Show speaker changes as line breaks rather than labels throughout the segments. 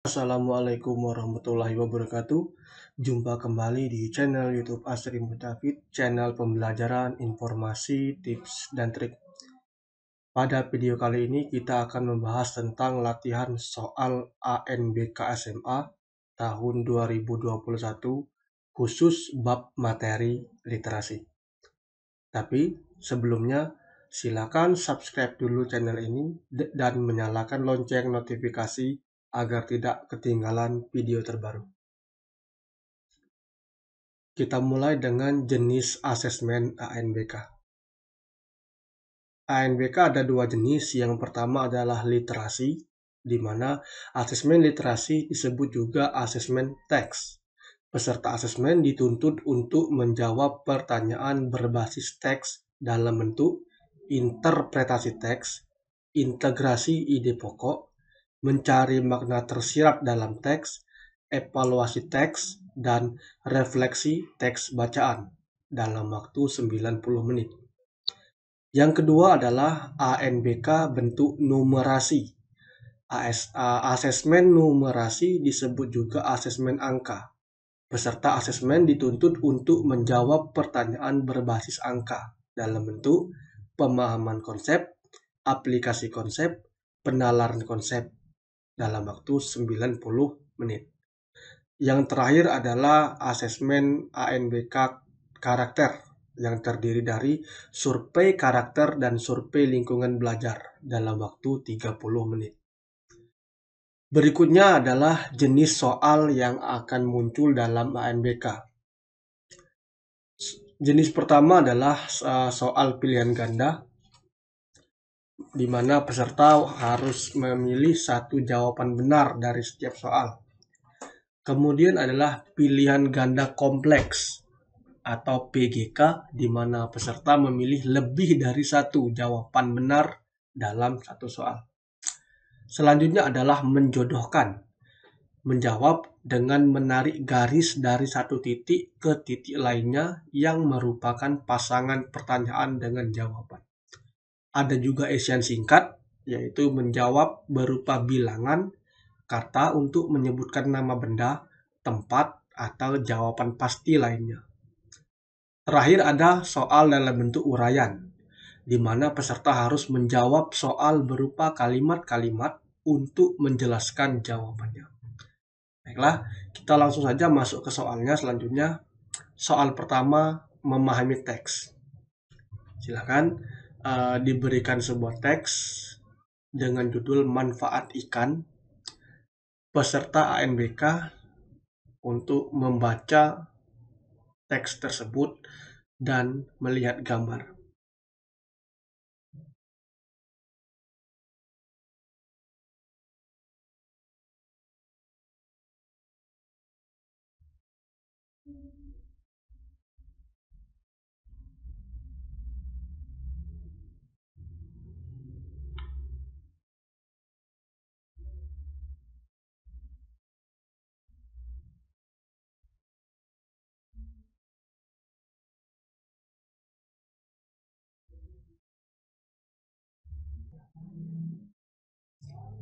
Assalamualaikum warahmatullahi wabarakatuh. Jumpa kembali di channel YouTube Asri Mutafid, channel pembelajaran informasi, tips, dan trik. Pada video kali ini kita akan membahas tentang latihan soal ANBK SMA tahun 2021 khusus bab materi literasi. Tapi sebelumnya silakan subscribe dulu channel ini dan menyalakan lonceng notifikasi agar tidak
ketinggalan video terbaru. Kita mulai dengan jenis asesmen ANBK. ANBK
ada dua jenis, yang pertama adalah literasi, di mana asesmen literasi disebut juga asesmen teks. Peserta asesmen dituntut untuk menjawab pertanyaan berbasis teks dalam bentuk interpretasi teks, integrasi ide pokok, mencari makna tersirat dalam teks, evaluasi teks, dan refleksi teks bacaan dalam waktu 90 menit. Yang kedua adalah ANBK bentuk numerasi. ASA asesmen numerasi disebut juga asesmen angka. Peserta asesmen dituntut untuk menjawab pertanyaan berbasis angka dalam bentuk pemahaman konsep, aplikasi konsep, penalaran konsep, dalam waktu 90 menit. Yang terakhir adalah asesmen ANBK karakter yang terdiri dari survei karakter dan survei lingkungan belajar dalam waktu 30 menit. Berikutnya adalah jenis soal yang akan muncul dalam ANBK. Jenis pertama adalah eh, soal pilihan ganda, di mana peserta harus memilih satu jawaban benar dari setiap soal. Kemudian adalah pilihan ganda kompleks atau PGK di mana peserta memilih lebih dari satu jawaban benar dalam satu soal. Selanjutnya adalah menjodohkan. Menjawab dengan menarik garis dari satu titik ke titik lainnya yang merupakan pasangan pertanyaan dengan jawaban. Ada juga Asian singkat, yaitu menjawab berupa bilangan kata untuk menyebutkan nama benda, tempat, atau jawaban pasti lainnya. Terakhir ada soal dalam bentuk uraian, di mana peserta harus menjawab soal berupa kalimat-kalimat untuk menjelaskan jawabannya. Baiklah, kita langsung saja masuk ke soalnya selanjutnya. Soal pertama, memahami teks. Silakan uh, diberikan sebuah teks dengan judul manfaat ikan peserta ANBK untuk membaca teks
tersebut dan melihat gambar.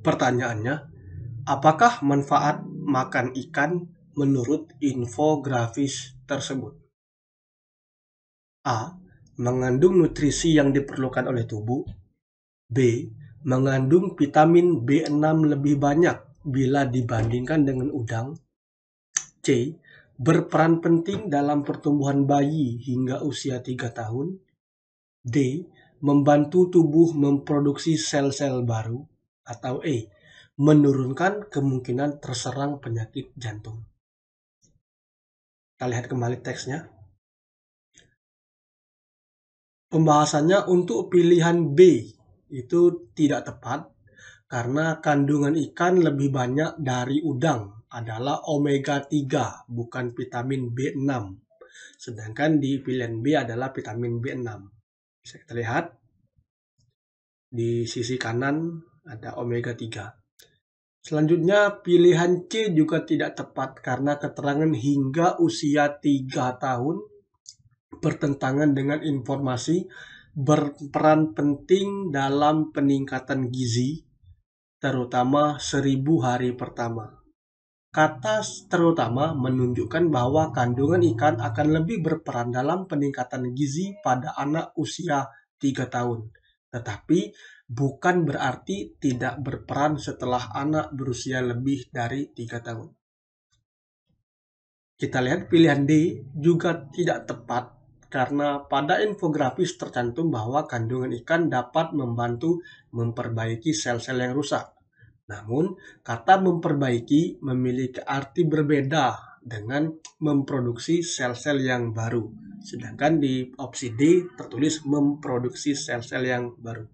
Pertanyaannya, apakah manfaat
makan ikan menurut infografis tersebut? A. Mengandung nutrisi yang diperlukan oleh tubuh. B. Mengandung vitamin B6 lebih banyak bila dibandingkan dengan udang. C. Berperan penting dalam pertumbuhan bayi hingga usia 3 tahun. D. Membantu tubuh memproduksi sel-sel baru atau E. Menurunkan kemungkinan
terserang penyakit jantung. Kita lihat kembali teksnya. Pembahasannya untuk pilihan B
itu tidak tepat karena kandungan ikan lebih banyak dari udang adalah omega 3 bukan vitamin B6 sedangkan di pilihan B adalah vitamin B6 bisa kita lihat di sisi kanan ada omega 3. Selanjutnya pilihan C juga tidak tepat karena keterangan hingga usia 3 tahun bertentangan dengan informasi berperan penting dalam peningkatan gizi terutama 1000 hari pertama. Kata terutama menunjukkan bahwa kandungan ikan akan lebih berperan dalam peningkatan gizi pada anak usia 3 tahun. Tetapi bukan berarti tidak berperan setelah anak berusia lebih dari tiga tahun. Kita lihat pilihan D juga tidak tepat karena pada infografis tercantum bahwa kandungan ikan dapat membantu memperbaiki sel-sel yang rusak. Namun, kata memperbaiki memiliki arti berbeda dengan memproduksi sel-sel yang baru. Sedangkan di opsi D tertulis memproduksi sel-sel yang baru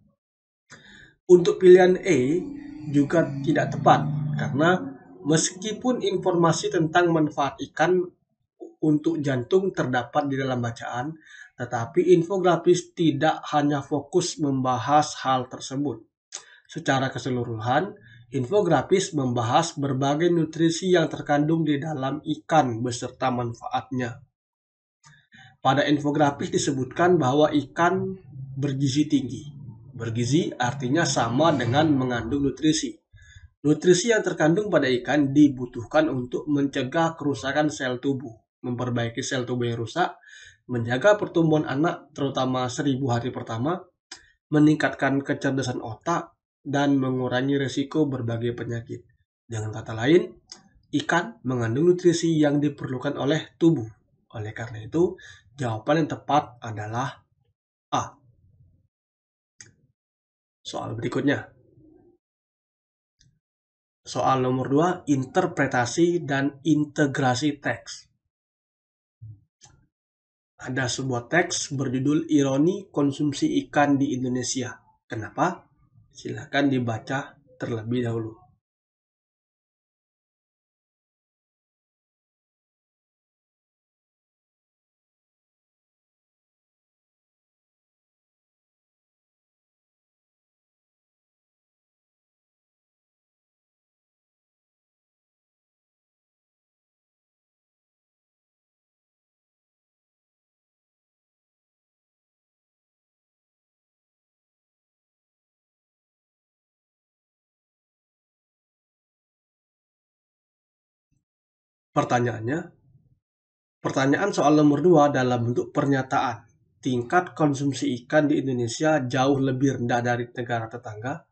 untuk pilihan E juga tidak tepat karena meskipun informasi tentang manfaat ikan untuk jantung terdapat di dalam bacaan, tetapi infografis tidak hanya fokus membahas hal tersebut. Secara keseluruhan, infografis membahas berbagai nutrisi yang terkandung di dalam ikan beserta manfaatnya. Pada infografis disebutkan bahwa ikan bergizi tinggi, Bergizi artinya sama dengan mengandung nutrisi. Nutrisi yang terkandung pada ikan dibutuhkan untuk mencegah kerusakan sel tubuh, memperbaiki sel tubuh yang rusak, menjaga pertumbuhan anak terutama seribu hari pertama, meningkatkan kecerdasan otak, dan mengurangi resiko berbagai penyakit. Dengan kata lain, ikan mengandung nutrisi yang diperlukan oleh tubuh. Oleh karena itu,
jawaban yang tepat adalah A soal berikutnya. Soal nomor 2, interpretasi dan integrasi teks.
Ada sebuah teks berjudul Ironi Konsumsi Ikan di Indonesia. Kenapa?
Silahkan dibaca terlebih dahulu. Pertanyaannya, pertanyaan soal nomor dua dalam
bentuk pernyataan. Tingkat konsumsi ikan di Indonesia jauh lebih rendah dari negara tetangga.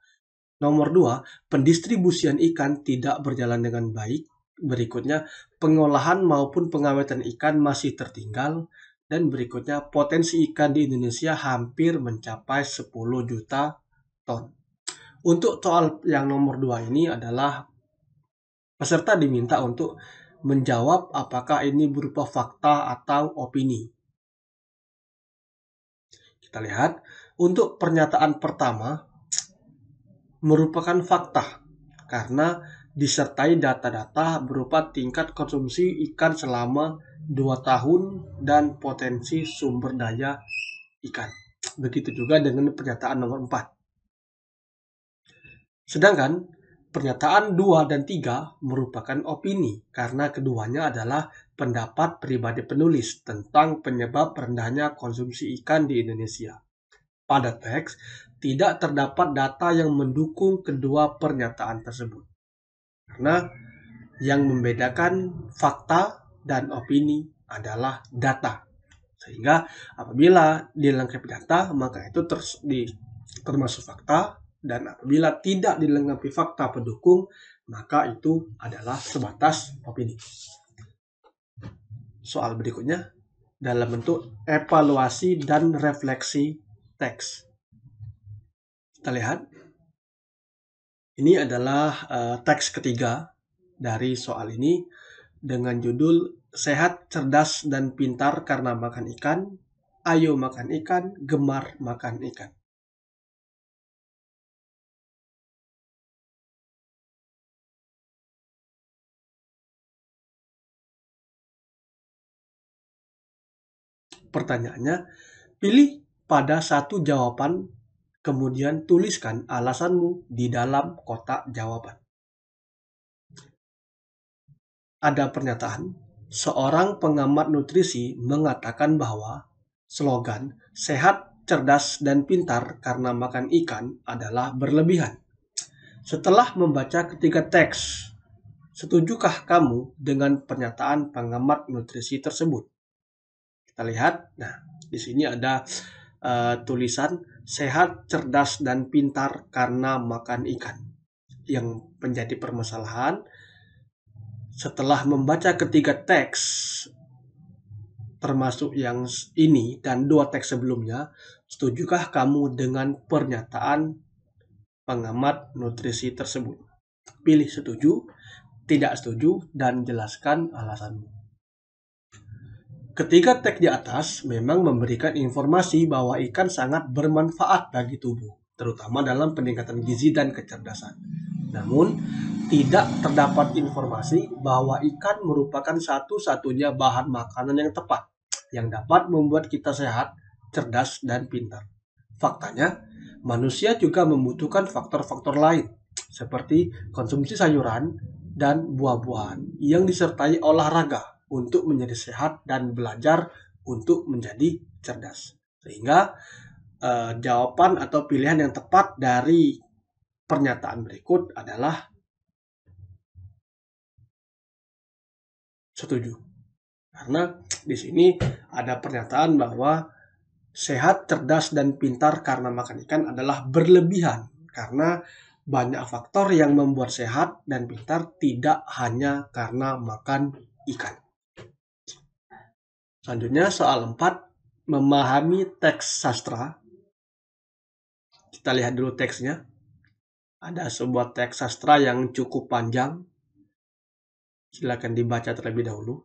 Nomor dua, pendistribusian ikan tidak berjalan dengan baik. Berikutnya, pengolahan maupun pengawetan ikan masih tertinggal. Dan berikutnya, potensi ikan di Indonesia hampir mencapai 10 juta ton. Untuk soal yang nomor dua ini adalah peserta diminta untuk menjawab apakah ini berupa fakta atau opini. Kita lihat, untuk pernyataan pertama merupakan fakta karena disertai data-data berupa tingkat konsumsi ikan selama 2 tahun dan potensi sumber daya ikan. Begitu juga dengan pernyataan nomor 4. Sedangkan Pernyataan 2 dan 3 merupakan opini karena keduanya adalah pendapat pribadi penulis tentang penyebab rendahnya konsumsi ikan di Indonesia. Pada teks, tidak terdapat data yang mendukung kedua pernyataan tersebut. Karena yang membedakan fakta dan opini adalah data. Sehingga apabila dilengkapi data, maka itu ter termasuk fakta dan bila tidak dilengkapi fakta pendukung, maka itu adalah sebatas opini. Soal berikutnya dalam bentuk evaluasi dan refleksi teks. Kita lihat. Ini adalah uh, teks ketiga dari soal ini dengan judul Sehat, Cerdas, dan Pintar karena makan
ikan. Ayo makan ikan, gemar makan ikan. pertanyaannya, pilih pada satu jawaban, kemudian
tuliskan alasanmu di dalam kotak jawaban. Ada pernyataan, seorang pengamat nutrisi mengatakan bahwa slogan sehat, cerdas, dan pintar karena makan ikan adalah berlebihan. Setelah membaca ketiga teks, setujukah kamu dengan pernyataan pengamat nutrisi tersebut? Kita lihat, nah di sini ada uh, tulisan sehat, cerdas, dan pintar karena makan ikan. Yang menjadi permasalahan setelah membaca ketiga teks termasuk yang ini dan dua teks sebelumnya, setujukah kamu dengan pernyataan pengamat nutrisi tersebut? Pilih setuju, tidak setuju, dan jelaskan alasanmu. Ketika tag di atas memang memberikan informasi bahwa ikan sangat bermanfaat bagi tubuh, terutama dalam peningkatan gizi dan kecerdasan. Namun, tidak terdapat informasi bahwa ikan merupakan satu-satunya bahan makanan yang tepat yang dapat membuat kita sehat, cerdas, dan pintar. Faktanya, manusia juga membutuhkan faktor-faktor lain, seperti konsumsi sayuran dan buah-buahan yang disertai olahraga untuk menjadi sehat dan belajar untuk menjadi cerdas. Sehingga eh, jawaban atau pilihan yang tepat
dari pernyataan berikut adalah setuju. Karena di sini ada pernyataan
bahwa sehat, cerdas, dan pintar karena makan ikan adalah berlebihan. Karena banyak faktor yang membuat sehat dan pintar tidak hanya karena makan ikan. Selanjutnya soal 4, memahami teks sastra. Kita lihat dulu
teksnya. Ada sebuah teks sastra yang cukup panjang. Silakan dibaca terlebih dahulu.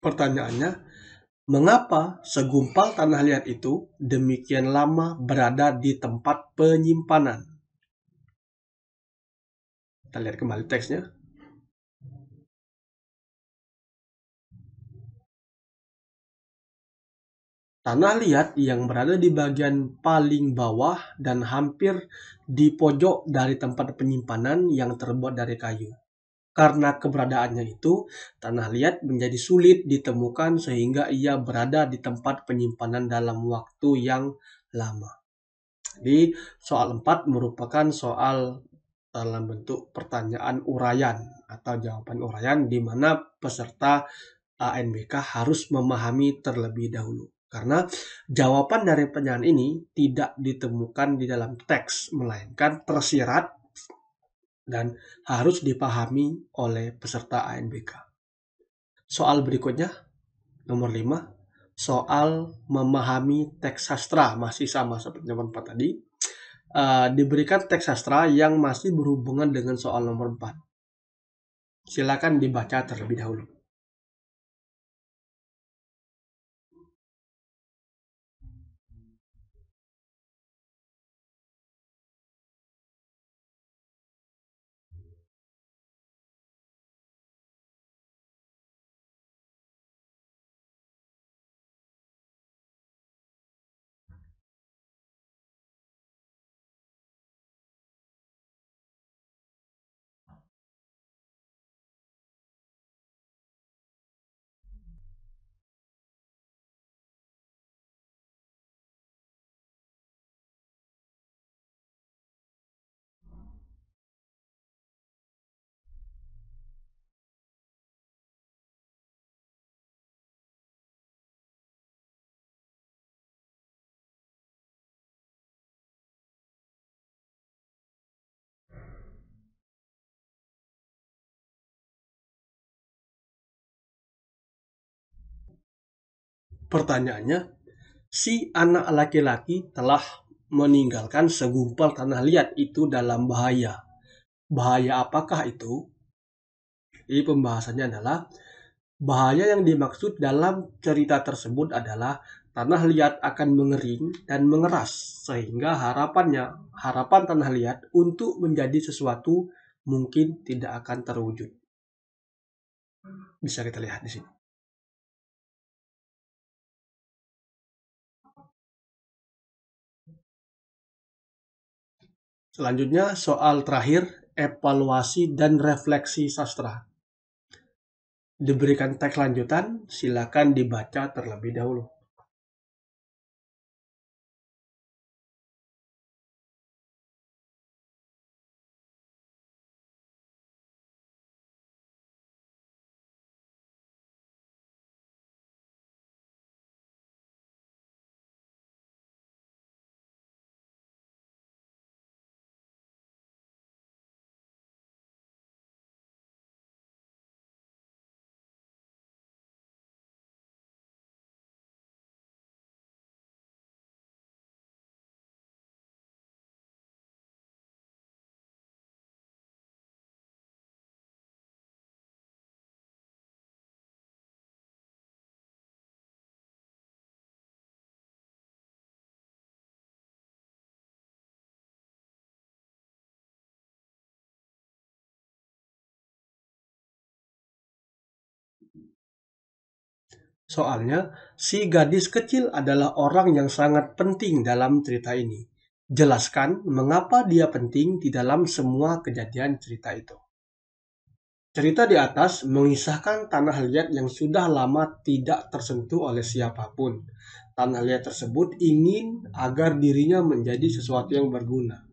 Pertanyaannya, mengapa segumpal tanah liat itu demikian lama berada di tempat penyimpanan? Kita lihat kembali teksnya. Tanah liat yang berada di bagian
paling bawah dan hampir di pojok dari tempat penyimpanan yang terbuat dari kayu. Karena keberadaannya itu, tanah liat menjadi sulit ditemukan sehingga ia berada di tempat penyimpanan dalam waktu yang lama. Jadi, soal 4 merupakan soal dalam bentuk pertanyaan urayan atau jawaban urayan di mana peserta ANBK harus memahami terlebih dahulu. Karena jawaban dari pertanyaan ini tidak ditemukan di dalam teks, melainkan tersirat dan harus dipahami oleh peserta ANBK. Soal berikutnya, nomor 5, soal memahami teks sastra, masih sama seperti nomor 4 tadi. Uh, diberikan teks sastra yang masih berhubungan dengan
soal nomor 4. Silakan dibaca terlebih dahulu. Pertanyaannya, si anak laki-laki
telah meninggalkan segumpal tanah liat itu dalam bahaya. Bahaya apakah itu? Jadi pembahasannya adalah bahaya yang dimaksud dalam cerita tersebut adalah tanah liat akan mengering dan mengeras sehingga harapannya harapan tanah liat untuk menjadi sesuatu
mungkin tidak akan terwujud. Bisa kita lihat di sini. Selanjutnya soal terakhir,
evaluasi dan refleksi sastra. Diberikan teks lanjutan, silakan
dibaca terlebih dahulu. Soalnya, si gadis kecil adalah orang yang sangat penting dalam
cerita ini. Jelaskan mengapa dia penting di dalam semua kejadian cerita itu. Cerita di atas mengisahkan tanah liat yang sudah lama tidak tersentuh oleh siapapun. Tanah liat tersebut ingin agar dirinya menjadi sesuatu yang berguna.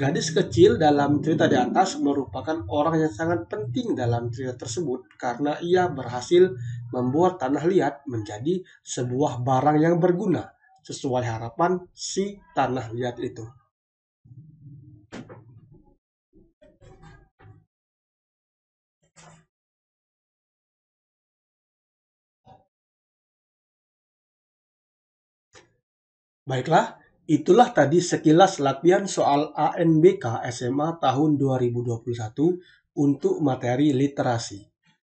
Gadis kecil dalam cerita di atas merupakan orang yang sangat penting dalam cerita tersebut karena ia berhasil membuat tanah liat menjadi sebuah barang yang berguna sesuai harapan
si tanah liat itu. Baiklah, Itulah tadi sekilas latihan soal ANBK SMA tahun 2021
untuk materi literasi.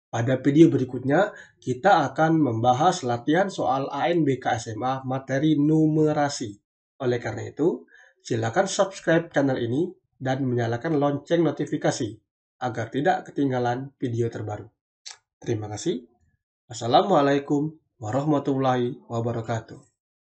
Pada video berikutnya, kita akan membahas latihan soal ANBK SMA materi numerasi. Oleh karena itu, silakan subscribe channel ini dan menyalakan lonceng notifikasi agar tidak ketinggalan video terbaru. Terima kasih. Assalamualaikum warahmatullahi wabarakatuh.